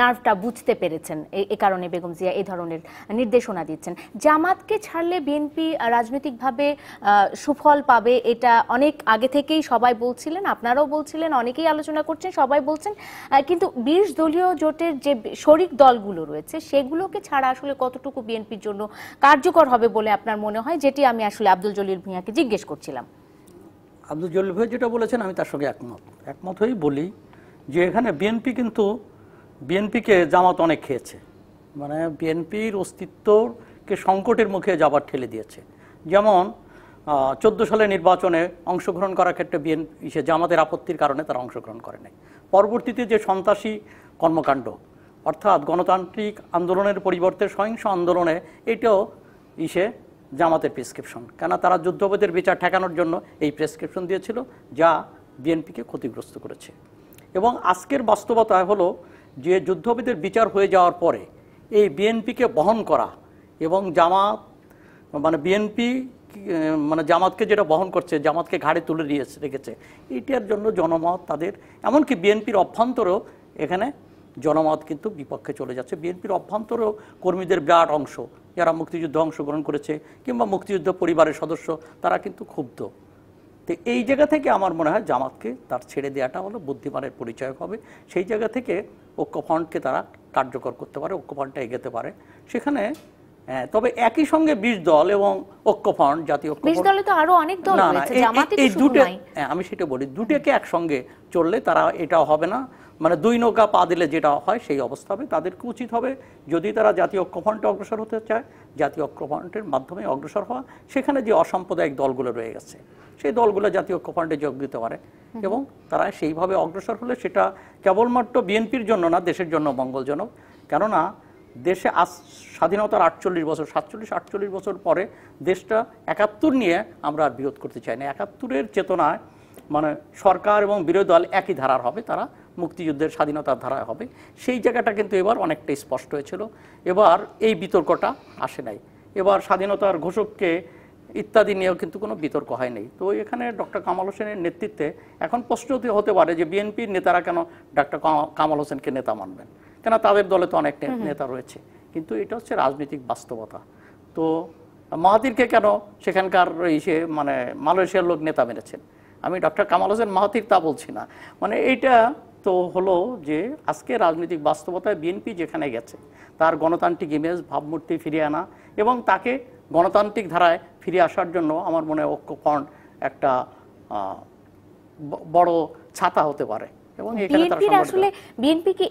নার্ভটা বুঝতে পেরেছেন এ কারণে বেগম জিয়া এই ধরনের নির্দেশনা দিচ্ছেন জামাতকে ছাড়লে বিএনপি রাজনৈতিকভাবে সুফল পাবে এটা অনেক আগে থেকেই সবাই বলছিলেন আপনারাও বলছিলেন অনেকেই আলোচনা করছেন সবাই বলছেন কিন্তু বিশ দলীয় জোটের যে শরিক দলগুলো রয়েছে সেগুলোকে ছাড়া আসলে কতটুকু বিএনপির জন্য কার্যকর হবে বলে আপনার মনে হয় যেটি আমি আসলে আব্দুল জলিল ভূঁইয়াকে জিজ্ঞেস করছিলাম আব্দুল জলিল ভূঁইয়া যেটা বলেছেন আমি তার সঙ্গে একমত একমত হয়েই বলি যে এখানে বিএনপি কিন্তু বিএনপিকে জামাত অনেক খেয়েছে মানে বিএনপির অস্তিত্বকে সংকটের মুখে যাবার ঠেলে দিয়েছে যেমন চোদ্দো সালে নির্বাচনে অংশগ্রহণ করার ক্ষেত্রে বিএনপি সে জামাতের আপত্তির কারণে তারা অংশগ্রহণ করে নাই পরবর্তীতে যে সন্ত্রাসী কর্মকাণ্ড অর্থাৎ গণতান্ত্রিক আন্দোলনের পরিবর্তে সহিংস আন্দোলনে এটাও ইসে জামাতের প্রেসক্রিপশন কেন তারা যুদ্ধপদের বিচার ঠেকানোর জন্য এই প্রেসক্রিপশন দিয়েছিল যা বিএনপিকে ক্ষতিগ্রস্ত করেছে এবং আজকের বাস্তবতা হলো যে যুদ্ধবিদের বিচার হয়ে যাওয়ার পরে এই বিএনপিকে বহন করা এবং জামাত মানে বিএনপি মানে জামাতকে যেটা বহন করছে জামাতকে ঘাড়ে তুলে দিয়েছে রেখেছে এটার জন্য জনমত তাদের এমনকি বিএনপির অভ্যন্তরেও এখানে জনমত কিন্তু বিপক্ষে চলে যাচ্ছে বিএনপির অভ্যন্তরেও কর্মীদের বিরাট অংশ যারা মুক্তিযুদ্ধে অংশগ্রহণ করেছে কিংবা মুক্তিযুদ্ধ পরিবারের সদস্য তারা কিন্তু ক্ষুব্ধ তো এই জায়গা থেকে আমার মনে হয় জামাতকে তার ছেড়ে দেওয়াটা হলো বুদ্ধিমানের পরিচয় হবে সেই জায়গা থেকে ঐক্যফ্রন্টকে তারা কার্যকর করতে পারে ঐক্যফ্রন্টটা এগোতে পারে সেখানে হ্যাঁ, তবে একই সঙ্গে বিশ দল এবং ঐক্যফ্রন্ট জাতীয় বিশ দলে তো আরো অনেক দল রয়েছে এই দুটো হ্যাঁ, আমি সেটা বলি দুটোকে একসঙ্গে চললে তারা এটা হবে না মানে দুই নৌকা পা দিলে যেটা হয় সেই অবস্থা হবে তাদেরকে উচিত হবে যদি তারা জাতীয় ঐক্যফ্রন্টে অগ্রসর হতে চায় জাতীয় ঐক্যফ্রন্টের মাধ্যমে অগ্রসর হওয়া সেখানে যে অসাম্প্রদায়িক দলগুলো রয়ে গেছে সেই দলগুলো জাতীয় ঐক্যফ্রন্টে যোগ দিতে পারে এবং তারা সেইভাবে অগ্রসর হলে সেটা কেবলমাত্র বিএনপির জন্য না দেশের জন্য মঙ্গলজনক কেননা দেশে আজ স্বাধীনতার আটচল্লিশ বছর সাতচল্লিশ আটচল্লিশ বছর পরে দেশটা একাত্তর নিয়ে আমরা আর বিরোধ করতে চাই না একাত্তরের চেতনায় মানে সরকার এবং বিরোধী দল একই ধারার হবে তারা মুক্তিযুদ্ধের স্বাধীনতার ধারায় হবে সেই জায়গাটা কিন্তু এবার অনেকটাই স্পষ্ট হয়েছিল এবার এই বিতর্কটা আসে নাই এবার স্বাধীনতার ঘোষককে ইত্যাদি নিয়েও কিন্তু কোনো বিতর্ক হয় নাই তো এখানে ডক্টর কামাল হোসেনের নেতৃত্বে এখন প্রশ্ন হতে পারে যে বিএনপির নেতারা কেন ডক্টর কামাল হোসেনকে নেতা মানবেন কেন তাদের দলে তো অনেক নেতা রয়েছে কিন্তু এটা হচ্ছে রাজনৈতিক বাস্তবতা তো মাহাতিরকে কেন সেখানকার ইসে মানে মালয়েশিয়ার লোক নেতা মেরেছেন আমি ডক্টর কামাল হোসেন মাহাতির তা বলছি না মানে এইটা তো হলো যে আজকে রাজনৈতিক বাস্তবতায় বিএনপি যেখানে গেছে তার গণতান্ত্রিক ইমেজ ভাবমূর্তি ফিরিয়ে আনা এবং তাকে গণতান্ত্রিক ধারায় ফিরে আসার জন্য আমার মনে হয় ঐক্যকণ একটা বড় ছাতা হতে পারে বিএনপির আসলে বিএনপি কি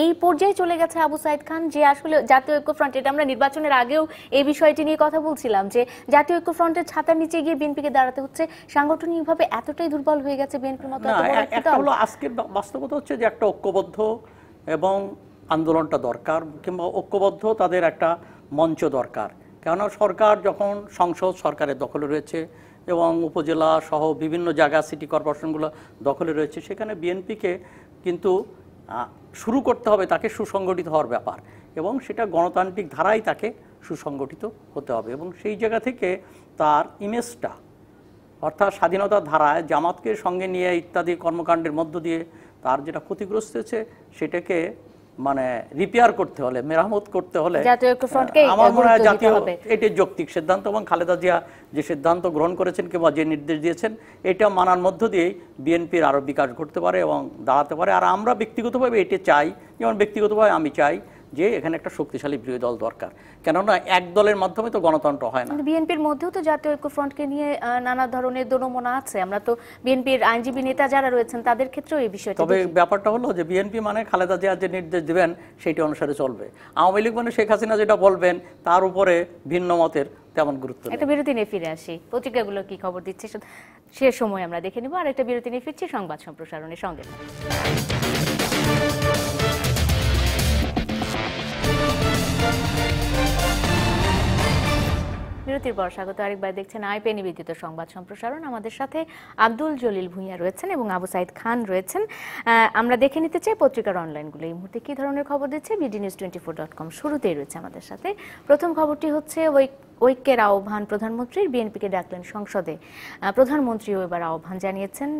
এই পর্যায়ে চলে গেছে আবু সাইদ খান যে আসলে জাতীয় ঐক্যফ্রন্ট এটা আমরা নির্বাচনের আগেও এই বিষয়টি নিয়ে কথা বলছিলাম যে জাতীয় ঐক্যফ্রন্টের ছাতার নিচে গিয়ে বিএনপিকে দাঁড়াতে হচ্ছে সাংগঠনিকভাবে এতটাই দুর্বল হয়ে গেছে বিএনপির মতো একটা হলো আজকের বাস্তবতা হচ্ছে যে একটা ঐক্যবদ্ধ এবং আন্দোলনটা দরকার কিংবা ঐক্যবদ্ধ তাদের একটা মঞ্চ দরকার কেননা সরকার যখন সংসদ সরকারের দখলে রয়েছে এবং উপজেলা সহ বিভিন্ন জায়গা সিটি কর্পোরেশনগুলো দখলে রয়েছে সেখানে বিএনপিকে কিন্তু শুরু করতে হবে তাকে সুসংগঠিত হওয়ার ব্যাপার এবং সেটা গণতান্ত্রিক ধারাই তাকে সুসংগঠিত হতে হবে এবং সেই জায়গা থেকে তার ইমেজটা অর্থাৎ স্বাধীনতা ধারায় জামাতকে সঙ্গে নিয়ে ইত্যাদি কর্মকাণ্ডের মধ্য দিয়ে তার যেটা ক্ষতিগ্রস্ত হয়েছে সেটাকে মানে রিপেয়ার করতে হলে মেরামত করতে হলে আমার মনে হয় জাতীয় এটি যৌক্তিক সিদ্ধান্ত এবং খালেদা জিয়া যে সিদ্ধান্ত গ্রহণ করেছেন কিংবা যে নির্দেশ দিয়েছেন এটা মানার মধ্য দিয়েই বিএনপির আরও বিকাশ ঘটতে পারে এবং দাঁড়াতে পারে আর আমরা ব্যক্তিগতভাবে এটি চাই যেমন ব্যক্তিগতভাবে আমি চাই যে এখানে একটা শক্তিশালী বিরোধী দল দরকার কেননা এক দলের মাধ্যমে তো গণতন্ত্র হয় না মানে বিএনপির মধ্যেও তো জাতীয় ঐক্য ফ্রন্টকে নিয়ে নানা ধরনের দোনমনা আছে আমরা তো বিএনপির আইনজীবী নেতা যারা রয়েছেন তাদের ক্ষেত্রেও এই বিষয়টা তবে ব্যাপারটা হলো যে বিএনপি মানে খালেদা জিয়া যে নির্দেশ দিবেন সেটি অনুসারে চলবে আওয়ামী লীগ মানে শেখ হাসিনা যেটা বলবেন তার উপরে ভিন্ন মতের তেমন গুরুত্ব একটা বিরতি নিয়ে ফিরে আসি পত্রিকাগুলো কি খবর দিচ্ছে সে সময় আমরা দেখে নিব আর একটা বিরতি নিয়ে ফিরছি সংবাদ সম্প্রসারণের সঙ্গে বিরতির পর স্বাগত আরেকবার দেখছেন আইপে নিবেদিত সংবাদ সম্প্রসারণ আমাদের সাথে আব্দুল জলিল ভুঁইয়া রয়েছেন এবং আবু সাইদ খান রয়েছেন আমরা দেখে নিতে চাই পত্রিকার অনলাইনগুলো এই মুহূর্তে কী ধরনের খবর দিচ্ছে BD news twenty four dot com শুরুতেই রয়েছে আমাদের সাথে প্রথম খবরটি হচ্ছে ওই ঐক্যের আহ্বান প্রধানমন্ত্রীর বিএনপিকে ডাকলেন সংসদে প্রধানমন্ত্রীও এবার আহ্বান জানিয়েছেন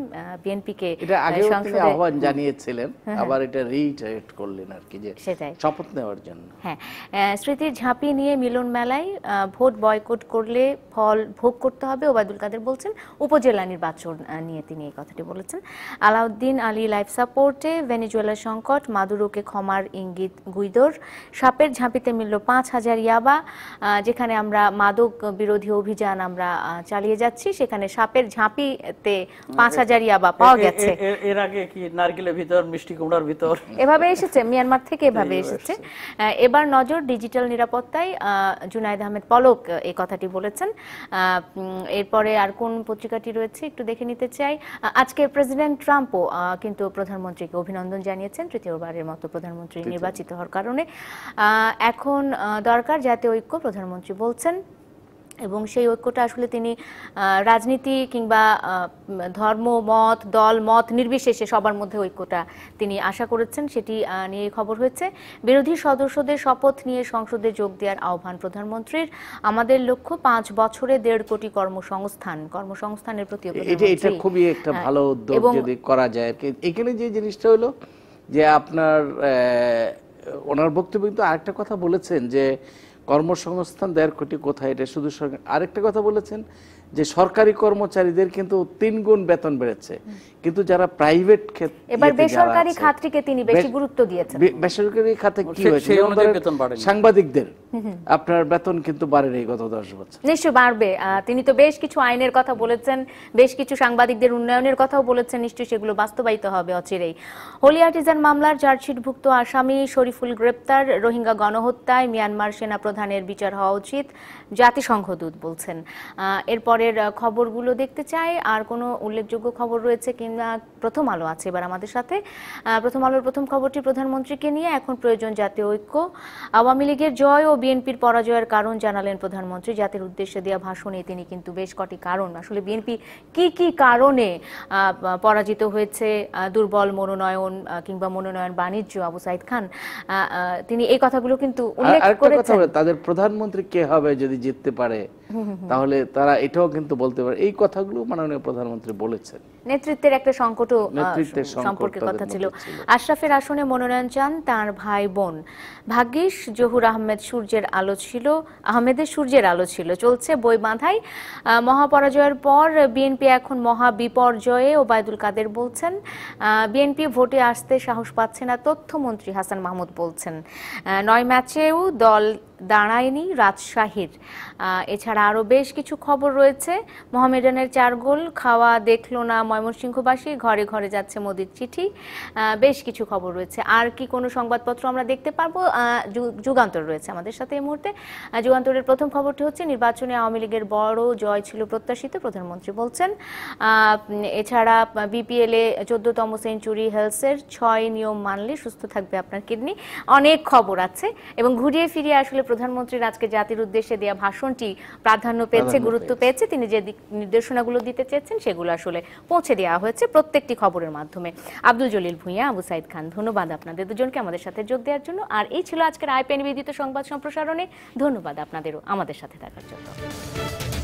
বিএনপিকে আহ্বান জানিয়েছিলেন হ্যাঁ, হ্যাঁ। আবার এটা রিটারেট করলেন আর কি যে শপথ নেওয়ার জন্য হ্যাঁ স্মৃতির ঝাঁপি নিয়ে মিলন মেলায় ভোট বয়কট করলে ফল ভোগ করতে হবে ওবায়দুল কাদের বলছেন উপজেলা নির্বাচন নিয়ে তিনি এই কথাটি বলেছেন আলাউদ্দিন আলী লাইফ সাপোর্টে ভেনিজুয়েলা সংকট মাদুরোকে ক্ষমার ইঙ্গিত গুইদোর সাপের ঝাঁপিতে মিলল পাঁচ হাজার ইয়াবা যেখানে আমরা মাদক বিরোধী অভিযান আমরা চালিয়ে যাচ্ছি সেখানে সাপের ঝাঁপিতে পাঁচ হাজার ইয়াবা পাওয়া গেছে এর আগে কি নারকেলের ভিতর মিষ্টি কুমড়ার ভিতর এভাবে এসেছে মিয়ানমার থেকে এভাবে এসেছে এবার নজর ডিজিটাল নিরাপত্তায় জুনায়দ আহমেদ পলক এই কথাটি বলেছেন এরপরে আর কোন পত্রিকাটি রয়েছে একটু দেখে নিতে চাই আজকে প্রেসিডেন্ট ট্রাম্পও কিন্তু প্রধানমন্ত্রীকে অভিনন্দন জানিয়েছেন তৃতীয়বারের মতো প্রধানমন্ত্রী নির্বাচিত হওয়ার কারণে এখন দরকার জাতীয় ঐক্য প্রধানমন্ত্রী বলছেন এবং সেই ঐক্যটা আসলে তিনি রাজনীতি কিংবা ধর্ম মত দল মত নির্বিশেষে সবার মধ্যে ঐক্যটা তিনি আশা করেছেন সেটি নিয়ে খবর হয়েছে বিরোধী সদস্যদের শপথ নিয়ে সংসদে যোগ দেওয়ার আহ্বান প্রধানমন্ত্রীর আমাদের লক্ষ্য পাঁচ বছরে দেড় কোটি কর্মসংস্থান কর্মসংস্থানের প্রতি এটা খুবই একটা হ্যাঁ, ভালো উদ্যোগ যদি করা যায় এখানে যে জিনিসটা হলো যে আপনার ওনার বক্তব্য কিন্তু আরেকটা কথা বলেছেন যে কর্মসংস্থান দেড় কোটি কোথায় এটা শুধু সরকার আরেকটা কথা বলেছেন যে সরকারি কর্মচারীদের কিন্তু তিন গুণ বেতন বেড়েছে কিন্তু যারা প্রাইভেট ক্ষেত্রে এবার বেসরকারি খাতটিকে তিনি বেশি গুরুত্ব দিয়েছেন বেসরকারি খাতে কি হয়েছে সাংবাদিকদের আপনার বেতন কিন্তু বাড়েনি গত 10 বছর নিশ্চয় বাড়বে তিনি তো বেশ কিছু আইনের কথা বলেছেন বেশ কিছু সাংবাদিকদের উন্নয়নের কথাও বলেছেন নিশ্চয়ই সেগুলো বাস্তবায়িত হবে অচিরেই হোলি আর্টিজান মামলার চার্জশিটভুক্ত আসামি শরীফুল গ্রেপ্তার রোহিঙ্গা গণহত্যায় মিয়ানমার সেনা প্রধানের বিচার হওয়া উচিত জাতিসংঘ দূত বলছেন এরপর পরের খবরগুলো দেখতে চাই আর কোনো উল্লেখযোগ্য খবর রয়েছে কিংবা প্রথম আলো আছে এবার আমাদের সাথে প্রথম আলোর প্রথম খবরটি প্রধানমন্ত্রীকে নিয়ে এখন প্রয়োজন জাতীয় ঐক্য আওয়ামী লীগের জয় ও বিএনপির পরাজয়ের কারণ জানালেন প্রধানমন্ত্রী জাতির উদ্দেশ্যে দেওয়া ভাষণে তিনি কিন্তু বেশ কটি কারণ আসলে বিএনপি কি কি কারণে পরাজিত হয়েছে দুর্বল মনোনয়ন কিংবা মনোনয়ন বাণিজ্য আবু সাইদ খান তিনি এই কথাগুলো কিন্তু উল্লেখ করেছেন তাদের প্রধানমন্ত্রী কে হবে যদি জিততে পারে তাহলে তারা এটাও কিন্তু বলতে পারে এই কথাগুলো মাননীয় প্রধানমন্ত্রী বলেছেন নেতৃত্বের একটা সংকট সম্পর্কে কথা ছিল আশরাফের আসনে মনোনয়ন চান তার ভাই বোন ভাগ্যিস জহুর আহমেদ সূর্যের আলো ছিল আহমেদের সূর্যের আলো ছিল চলছে বই বাঁধাই মহাপরাজয়ের পর বিএনপি এখন মহা বিপর্যয়ে ওবায়দুল কাদের বলছেন বিএনপি ভোটে আসতে সাহস পাচ্ছে না তথ্যমন্ত্রী হাসান মাহমুদ বলছেন নয় ম্যাচেও দল দাঁড়ায়নি রাজশাহীর এছাড়া আরও বেশ কিছু খবর রয়েছে মোহামেডানের চার গোল খাওয়া দেখল না ময়মনসিংহবাসী ঘরে ঘরে যাচ্ছে মোদির চিঠি বেশ কিছু খবর রয়েছে আর কি কোনো সংবাদপত্র আমরা দেখতে পারবো যুগান্তর রয়েছে আমাদের সাথে এই মুহূর্তে যুগান্তরের প্রথম খবরটি হচ্ছে নির্বাচনে আওয়ামী লীগের বড় জয় ছিল প্রত্যাশিত প্রধানমন্ত্রী বলছেন এছাড়া বিপিএল এ চোদ্দতম সেঞ্চুরি হেলসের ছয় নিয়ম মানলে সুস্থ থাকবে আপনার কিডনি অনেক খবর আছে এবং ঘুরিয়ে ফিরিয়ে আসলে প্রধানমন্ত্রীর আজকে জাতির উদ্দেশ্যে দেওয়া ভাষণটি প্রাধান্য পেয়েছে গুরুত্ব পেয়েছে তিনি যে নির্দেশনাগুলো দিতে চেয়েছেন সেগুলো আসলে পৌঁছে দেওয়া হয়েছে প্রত্যেকটি খবরের মাধ্যমে আব্দুল জলিল ভূঁইয়া আবু সাইদ খান ধন্যবাদ আপনাদের দুজনকে আমাদের সাথে যোগ দেওয়ার জন্য আর এই ছিল আজকের আইপিএন বিদিত সংবাদ সম্প্রসারণে ধন্যবাদ আপনাদেরও আমাদের সাথে থাকার জন্য